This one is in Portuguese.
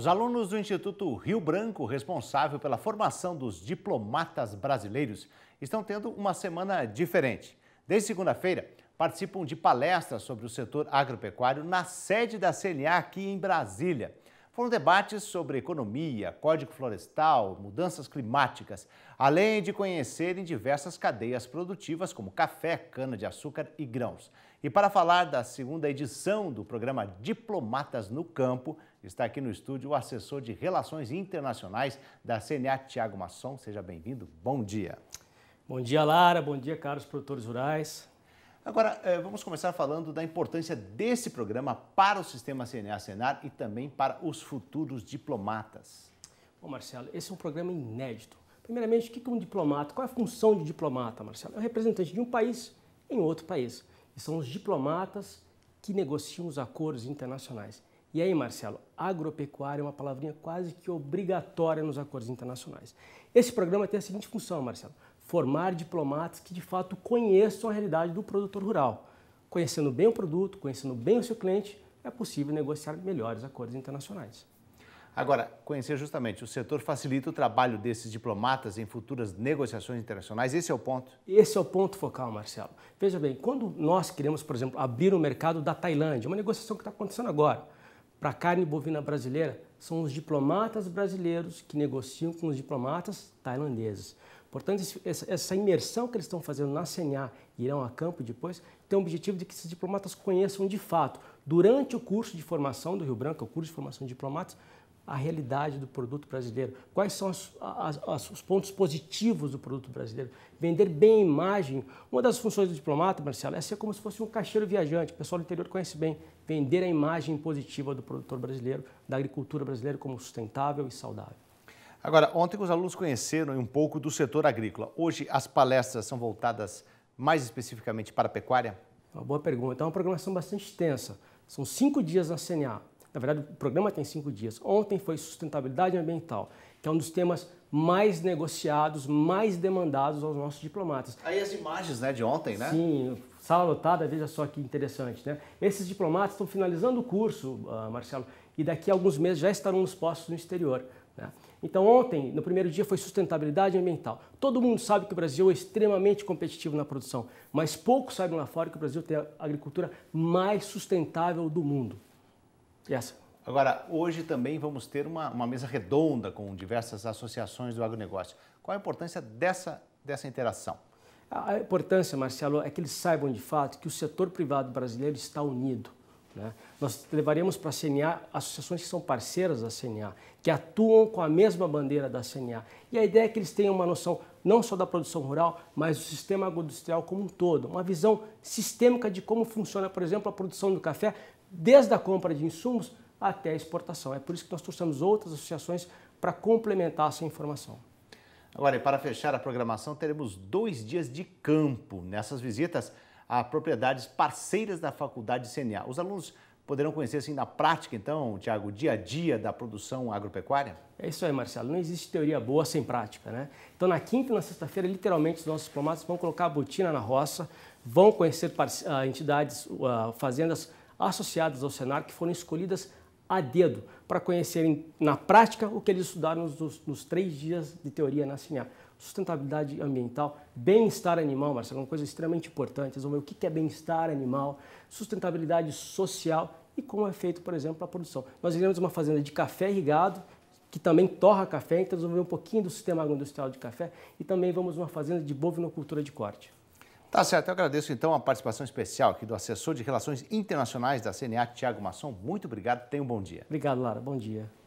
Os alunos do Instituto Rio Branco, responsável pela formação dos diplomatas brasileiros, estão tendo uma semana diferente. Desde segunda-feira, participam de palestras sobre o setor agropecuário na sede da CNA aqui em Brasília. Foram debates sobre economia, código florestal, mudanças climáticas, além de conhecerem diversas cadeias produtivas como café, cana-de-açúcar e grãos. E para falar da segunda edição do programa Diplomatas no Campo, Está aqui no estúdio o assessor de Relações Internacionais da CNA, Tiago Masson. Seja bem-vindo. Bom dia. Bom dia, Lara. Bom dia, caros produtores rurais. Agora, eh, vamos começar falando da importância desse programa para o sistema CNA-Senar e também para os futuros diplomatas. Bom, Marcelo, esse é um programa inédito. Primeiramente, o que é um diplomata? Qual é a função de diplomata, Marcelo? É o representante de um país em outro país. E são os diplomatas que negociam os acordos internacionais. E aí, Marcelo, agropecuária é uma palavrinha quase que obrigatória nos acordos internacionais. Esse programa tem a seguinte função, Marcelo: formar diplomatas que de fato conheçam a realidade do produtor rural. Conhecendo bem o produto, conhecendo bem o seu cliente, é possível negociar melhores acordos internacionais. Agora, conhecer justamente o setor facilita o trabalho desses diplomatas em futuras negociações internacionais? Esse é o ponto? Esse é o ponto focal, Marcelo. Veja bem, quando nós queremos, por exemplo, abrir o um mercado da Tailândia, uma negociação que está acontecendo agora, para a carne bovina brasileira são os diplomatas brasileiros que negociam com os diplomatas tailandeses. Portanto, essa imersão que eles estão fazendo na CNA e irão a campo depois tem o objetivo de que esses diplomatas conheçam de fato, durante o curso de formação do Rio Branco, o curso de formação de diplomatas, a realidade do produto brasileiro, quais são as, as, as, os pontos positivos do produto brasileiro, vender bem a imagem. Uma das funções do diplomata, Marcelo, é ser como se fosse um caixeiro viajante, o pessoal do interior conhece bem, vender a imagem positiva do produtor brasileiro, da agricultura brasileira como sustentável e saudável. Agora, ontem os alunos conheceram um pouco do setor agrícola. Hoje as palestras são voltadas mais especificamente para a pecuária? Uma boa pergunta. É uma programação bastante extensa. São cinco dias na CNA. Na verdade, o programa tem cinco dias. Ontem foi sustentabilidade ambiental, que é um dos temas mais negociados, mais demandados aos nossos diplomatas. Aí as imagens né, de ontem, né? Sim, sala lotada, veja só que interessante, né? Esses diplomatas estão finalizando o curso, uh, Marcelo, e daqui a alguns meses já estarão nos postos no exterior. Né? Então, ontem, no primeiro dia, foi sustentabilidade ambiental. Todo mundo sabe que o Brasil é extremamente competitivo na produção, mas poucos sabem lá fora que o Brasil tem a agricultura mais sustentável do mundo. Yes. Agora, hoje também vamos ter uma, uma mesa redonda com diversas associações do agronegócio. Qual a importância dessa, dessa interação? A importância, Marcelo, é que eles saibam de fato que o setor privado brasileiro está unido. Né? Nós levaremos para a CNA associações que são parceiras da CNA, que atuam com a mesma bandeira da CNA. E a ideia é que eles tenham uma noção não só da produção rural, mas do sistema agroindustrial como um todo, uma visão sistêmica de como funciona, por exemplo, a produção do café, desde a compra de insumos até a exportação. É por isso que nós trouxemos outras associações para complementar essa informação. Agora, e para fechar a programação, teremos dois dias de campo nessas visitas a propriedades parceiras da Faculdade CNA. Os alunos poderão conhecer, assim, na prática, então, Tiago, o dia a dia da produção agropecuária? É isso aí, Marcelo. Não existe teoria boa sem prática, né? Então, na quinta e na sexta-feira, literalmente, os nossos diplomatas vão colocar a botina na roça, vão conhecer ah, entidades, ah, fazendas associadas ao Senar que foram escolhidas a dedo para conhecerem na prática o que eles estudaram nos, nos três dias de teoria na CINEA. Sustentabilidade ambiental, bem-estar animal, Marcelo, uma coisa extremamente importante. Eles vão ver o que é bem-estar animal, sustentabilidade social e como é feito, por exemplo, a produção. Nós iremos uma fazenda de café irrigado, que também torra café, então vamos ver um pouquinho do sistema agroindustrial de café e também vamos uma fazenda de bovinocultura de corte. Tá certo, eu agradeço então a participação especial aqui do assessor de Relações Internacionais da CNA, Tiago Masson. Muito obrigado, tenha um bom dia. Obrigado, Lara, bom dia.